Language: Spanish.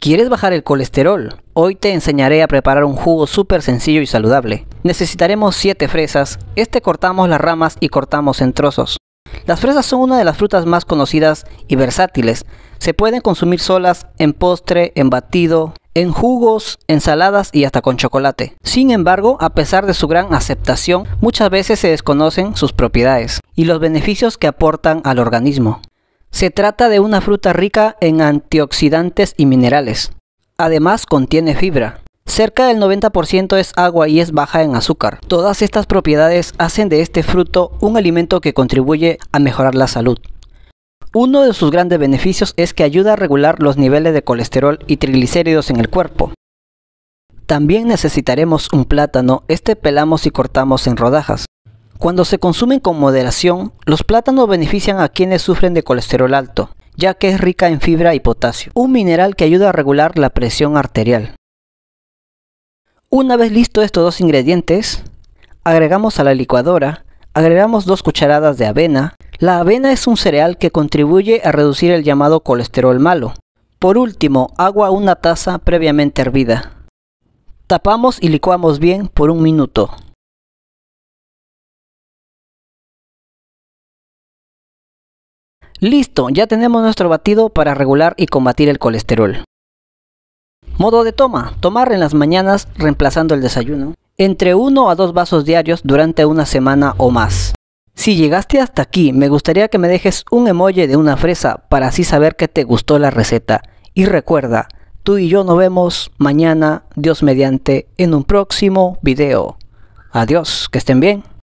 ¿Quieres bajar el colesterol? Hoy te enseñaré a preparar un jugo súper sencillo y saludable. Necesitaremos 7 fresas, este cortamos las ramas y cortamos en trozos. Las fresas son una de las frutas más conocidas y versátiles. Se pueden consumir solas, en postre, en batido, en jugos, ensaladas y hasta con chocolate. Sin embargo, a pesar de su gran aceptación, muchas veces se desconocen sus propiedades y los beneficios que aportan al organismo. Se trata de una fruta rica en antioxidantes y minerales. Además contiene fibra. Cerca del 90% es agua y es baja en azúcar. Todas estas propiedades hacen de este fruto un alimento que contribuye a mejorar la salud. Uno de sus grandes beneficios es que ayuda a regular los niveles de colesterol y triglicéridos en el cuerpo. También necesitaremos un plátano, este pelamos y cortamos en rodajas. Cuando se consumen con moderación, los plátanos benefician a quienes sufren de colesterol alto, ya que es rica en fibra y potasio, un mineral que ayuda a regular la presión arterial. Una vez listos estos dos ingredientes, agregamos a la licuadora, agregamos dos cucharadas de avena. La avena es un cereal que contribuye a reducir el llamado colesterol malo. Por último, agua una taza previamente hervida. Tapamos y licuamos bien por un minuto. Listo, ya tenemos nuestro batido para regular y combatir el colesterol. Modo de toma. Tomar en las mañanas reemplazando el desayuno. Entre 1 a 2 vasos diarios durante una semana o más. Si llegaste hasta aquí, me gustaría que me dejes un emoji de una fresa para así saber que te gustó la receta. Y recuerda, tú y yo nos vemos mañana, Dios mediante, en un próximo video. Adiós, que estén bien.